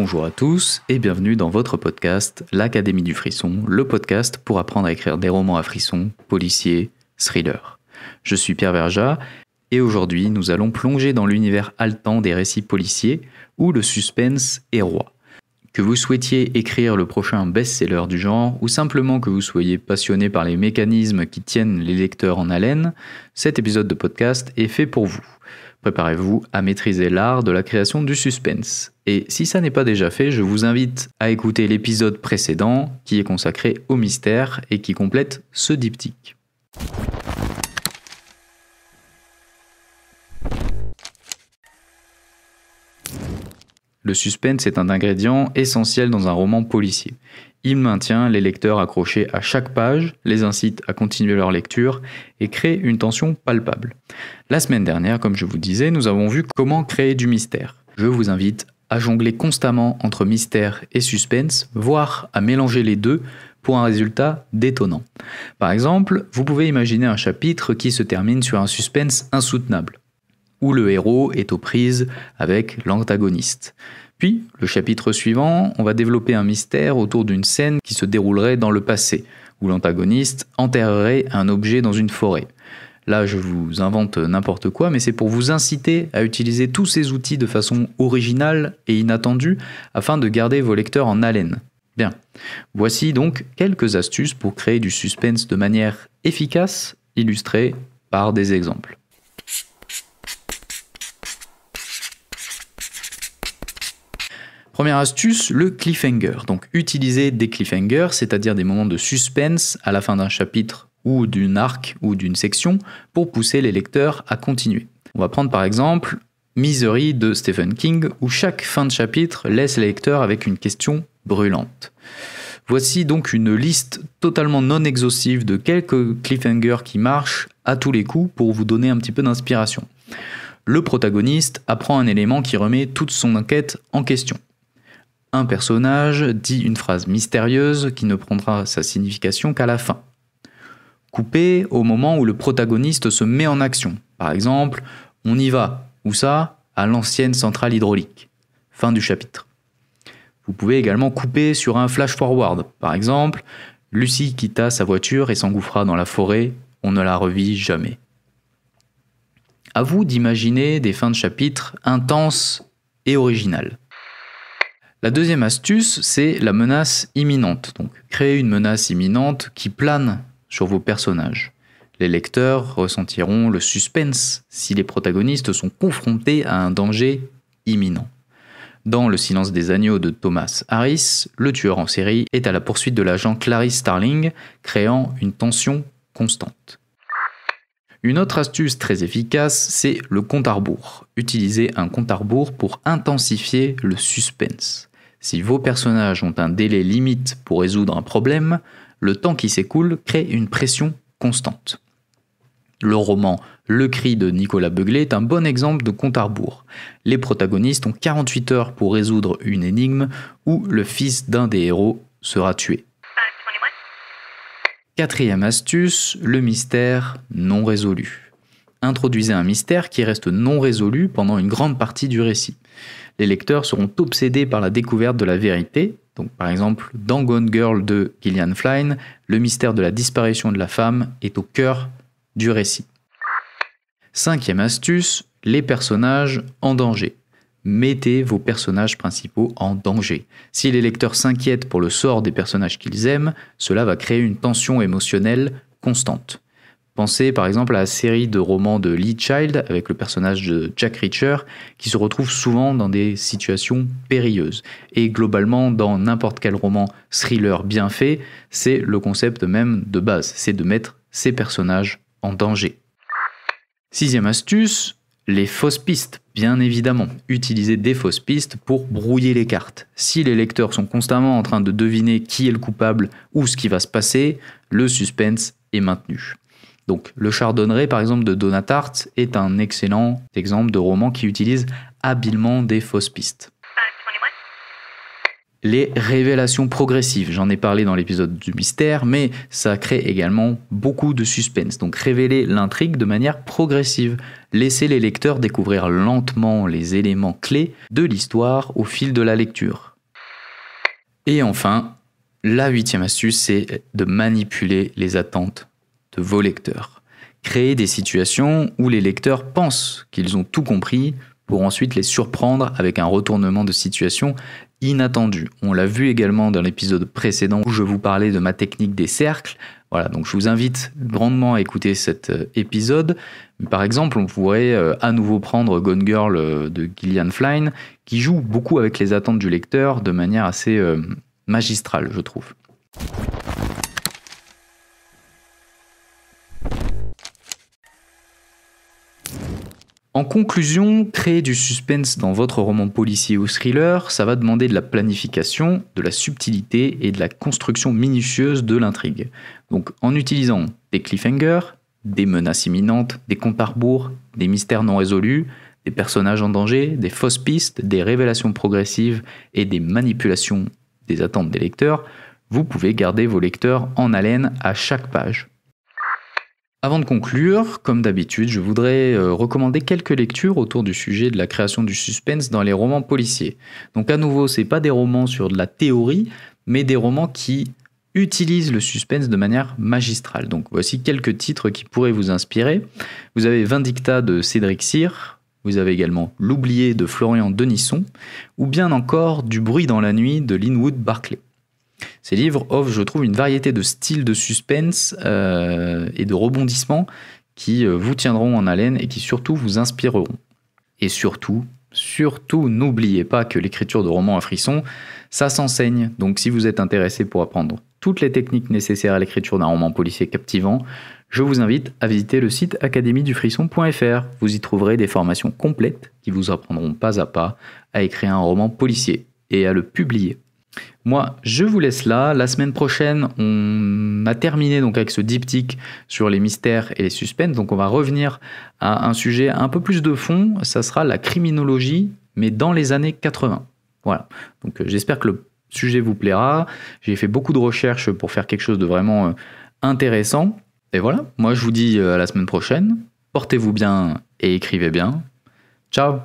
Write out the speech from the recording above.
Bonjour à tous et bienvenue dans votre podcast, l'Académie du Frisson, le podcast pour apprendre à écrire des romans à frissons, policiers, thrillers. Je suis Pierre Verja et aujourd'hui nous allons plonger dans l'univers haletant des récits policiers où le suspense est roi. Que vous souhaitiez écrire le prochain best-seller du genre ou simplement que vous soyez passionné par les mécanismes qui tiennent les lecteurs en haleine, cet épisode de podcast est fait pour vous. Préparez-vous à maîtriser l'art de la création du suspense. Et si ça n'est pas déjà fait, je vous invite à écouter l'épisode précédent qui est consacré au mystère et qui complète ce diptyque. Le suspense est un ingrédient essentiel dans un roman policier. Il maintient les lecteurs accrochés à chaque page, les incite à continuer leur lecture et crée une tension palpable. La semaine dernière, comme je vous disais, nous avons vu comment créer du mystère. Je vous invite à jongler constamment entre mystère et suspense, voire à mélanger les deux pour un résultat détonnant. Par exemple, vous pouvez imaginer un chapitre qui se termine sur un suspense insoutenable où le héros est aux prises avec l'antagoniste. Puis, le chapitre suivant, on va développer un mystère autour d'une scène qui se déroulerait dans le passé, où l'antagoniste enterrerait un objet dans une forêt. Là, je vous invente n'importe quoi, mais c'est pour vous inciter à utiliser tous ces outils de façon originale et inattendue afin de garder vos lecteurs en haleine. Bien, voici donc quelques astuces pour créer du suspense de manière efficace, illustrées par des exemples. Première astuce, le cliffhanger. Donc utiliser des cliffhangers, c'est-à-dire des moments de suspense à la fin d'un chapitre ou d'une arc ou d'une section pour pousser les lecteurs à continuer. On va prendre par exemple Misery de Stephen King où chaque fin de chapitre laisse les lecteurs avec une question brûlante. Voici donc une liste totalement non exhaustive de quelques cliffhangers qui marchent à tous les coups pour vous donner un petit peu d'inspiration. Le protagoniste apprend un élément qui remet toute son enquête en question un personnage dit une phrase mystérieuse qui ne prendra sa signification qu'à la fin. Couper au moment où le protagoniste se met en action. Par exemple, on y va, ou ça, à l'ancienne centrale hydraulique. Fin du chapitre. Vous pouvez également couper sur un flash forward. Par exemple, Lucie quitta sa voiture et s'engouffra dans la forêt, on ne la revit jamais. À vous d'imaginer des fins de chapitre intenses et originales. La deuxième astuce, c'est la menace imminente. Donc, créer une menace imminente qui plane sur vos personnages. Les lecteurs ressentiront le suspense si les protagonistes sont confrontés à un danger imminent. Dans Le silence des agneaux de Thomas Harris, le tueur en série est à la poursuite de l'agent Clarice Starling, créant une tension constante. Une autre astuce très efficace, c'est le compte à rebours. Utilisez un compte à rebours pour intensifier le suspense. Si vos personnages ont un délai limite pour résoudre un problème, le temps qui s'écoule crée une pression constante. Le roman Le cri de Nicolas Beuglé est un bon exemple de compte à rebours. Les protagonistes ont 48 heures pour résoudre une énigme où le fils d'un des héros sera tué. Quatrième astuce, le mystère non résolu. Introduisez un mystère qui reste non résolu pendant une grande partie du récit les lecteurs seront obsédés par la découverte de la vérité. Donc, par exemple, dans Gone Girl de Gillian Flynn, le mystère de la disparition de la femme est au cœur du récit. Cinquième astuce, les personnages en danger. Mettez vos personnages principaux en danger. Si les lecteurs s'inquiètent pour le sort des personnages qu'ils aiment, cela va créer une tension émotionnelle constante. Pensez par exemple à la série de romans de Lee Child avec le personnage de Jack Reacher qui se retrouve souvent dans des situations périlleuses. Et globalement, dans n'importe quel roman thriller bien fait, c'est le concept même de base, c'est de mettre ces personnages en danger. Sixième astuce, les fausses pistes, bien évidemment. Utiliser des fausses pistes pour brouiller les cartes. Si les lecteurs sont constamment en train de deviner qui est le coupable ou ce qui va se passer, le suspense est maintenu. Donc le Chardonneret par exemple de Donatart, est un excellent exemple de roman qui utilise habilement des fausses pistes. Les révélations progressives, j'en ai parlé dans l'épisode du mystère, mais ça crée également beaucoup de suspense. Donc révéler l'intrigue de manière progressive, laisser les lecteurs découvrir lentement les éléments clés de l'histoire au fil de la lecture. Et enfin, la huitième astuce, c'est de manipuler les attentes vos lecteurs. Créer des situations où les lecteurs pensent qu'ils ont tout compris pour ensuite les surprendre avec un retournement de situation inattendu. On l'a vu également dans l'épisode précédent où je vous parlais de ma technique des cercles. Voilà, donc je vous invite grandement à écouter cet euh, épisode. Par exemple, on pourrait euh, à nouveau prendre Gone Girl euh, de Gillian Flynn, qui joue beaucoup avec les attentes du lecteur de manière assez magistrale, je trouve. En conclusion, créer du suspense dans votre roman policier ou thriller, ça va demander de la planification, de la subtilité et de la construction minutieuse de l'intrigue. Donc en utilisant des cliffhangers, des menaces imminentes, des comptes à rebours, des mystères non résolus, des personnages en danger, des fausses pistes, des révélations progressives et des manipulations des attentes des lecteurs, vous pouvez garder vos lecteurs en haleine à chaque page. Avant de conclure, comme d'habitude, je voudrais euh, recommander quelques lectures autour du sujet de la création du suspense dans les romans policiers. Donc à nouveau, c'est pas des romans sur de la théorie, mais des romans qui utilisent le suspense de manière magistrale. Donc voici quelques titres qui pourraient vous inspirer. Vous avez Vindicta de Cédric Cyr, vous avez également L'oublié de Florian Denisson, ou bien encore Du bruit dans la nuit de Linwood Barclay. Ces livres offrent, je trouve, une variété de styles de suspense euh, et de rebondissements qui euh, vous tiendront en haleine et qui surtout vous inspireront. Et surtout, surtout, n'oubliez pas que l'écriture de romans à frisson, ça s'enseigne. Donc si vous êtes intéressé pour apprendre toutes les techniques nécessaires à l'écriture d'un roman policier captivant, je vous invite à visiter le site Frisson.fr, Vous y trouverez des formations complètes qui vous apprendront pas à pas à écrire un roman policier et à le publier. Moi, je vous laisse là. La semaine prochaine, on a terminé donc avec ce diptyque sur les mystères et les suspens. Donc, on va revenir à un sujet un peu plus de fond. Ça sera la criminologie, mais dans les années 80. Voilà. Donc, euh, j'espère que le sujet vous plaira. J'ai fait beaucoup de recherches pour faire quelque chose de vraiment euh, intéressant. Et voilà. Moi, je vous dis euh, à la semaine prochaine. Portez-vous bien et écrivez bien. Ciao